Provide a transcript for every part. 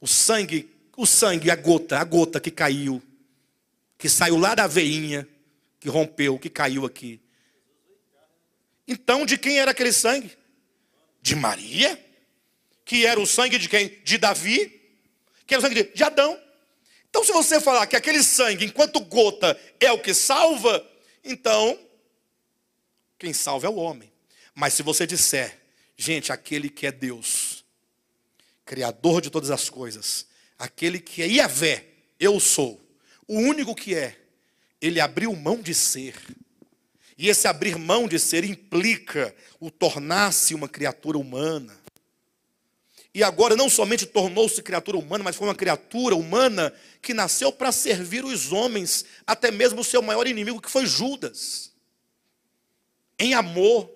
O sangue, o sangue, a gota, a gota que caiu, que saiu lá da veinha, que rompeu, que caiu aqui. Então, de quem era aquele sangue? De Maria? Que era o sangue de quem? De Davi? Que era o sangue de, de Adão. Então, se você falar que aquele sangue, enquanto gota, é o que salva, então quem salva é o homem. Mas se você disser, gente, aquele que é Deus, Criador de todas as coisas, aquele que é Iavé, eu sou, o único que é, ele abriu mão de ser. E esse abrir mão de ser implica o tornar-se uma criatura humana. E agora não somente tornou-se criatura humana, mas foi uma criatura humana que nasceu para servir os homens, até mesmo o seu maior inimigo, que foi Judas. Em amor.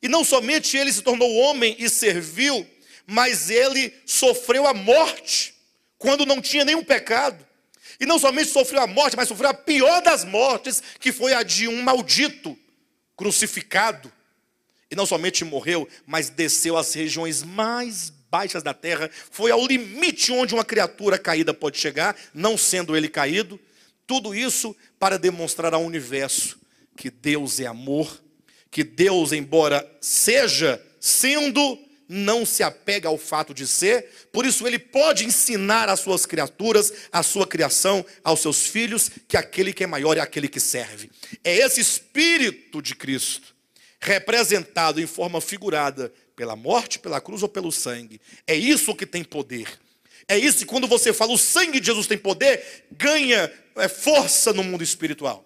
E não somente ele se tornou homem e serviu mas ele sofreu a morte quando não tinha nenhum pecado. E não somente sofreu a morte, mas sofreu a pior das mortes, que foi a de um maldito crucificado. E não somente morreu, mas desceu às regiões mais baixas da terra, foi ao limite onde uma criatura caída pode chegar, não sendo ele caído. Tudo isso para demonstrar ao universo que Deus é amor, que Deus, embora seja sendo não se apega ao fato de ser, por isso ele pode ensinar às suas criaturas, à sua criação, aos seus filhos, que aquele que é maior é aquele que serve. É esse espírito de Cristo, representado em forma figurada pela morte, pela cruz ou pelo sangue. É isso que tem poder. É isso que quando você fala o sangue de Jesus tem poder, ganha é, força no mundo espiritual.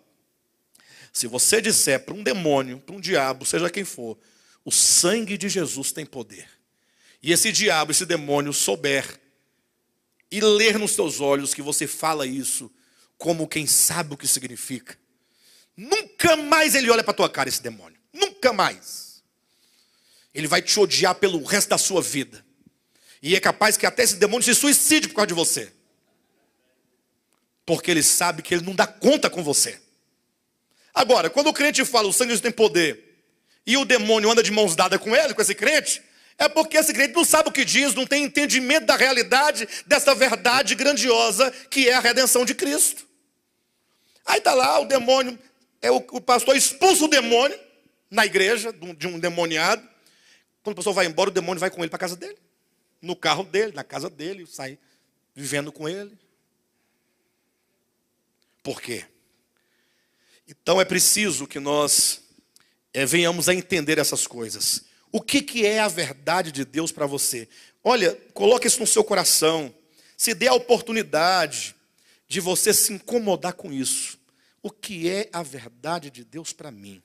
Se você disser para um demônio, para um diabo, seja quem for, o sangue de Jesus tem poder. E esse diabo, esse demônio souber e ler nos teus olhos que você fala isso como quem sabe o que significa, nunca mais ele olha para tua cara esse demônio. Nunca mais. Ele vai te odiar pelo resto da sua vida. E é capaz que até esse demônio se suicide por causa de você. Porque ele sabe que ele não dá conta com você. Agora, quando o crente fala o sangue de Jesus tem poder, e o demônio anda de mãos dadas com ele, com esse crente, é porque esse crente não sabe o que diz, não tem entendimento da realidade dessa verdade grandiosa que é a redenção de Cristo. Aí está lá o demônio, é o, o, pastor expulsa o demônio na igreja de um demoniado. Quando o pastor vai embora, o demônio vai com ele para casa dele, no carro dele, na casa dele, sai vivendo com ele. Por quê? Então é preciso que nós é, venhamos a entender essas coisas. O que, que é a verdade de Deus para você? Olha, coloque isso no seu coração. Se dê a oportunidade de você se incomodar com isso. O que é a verdade de Deus para mim?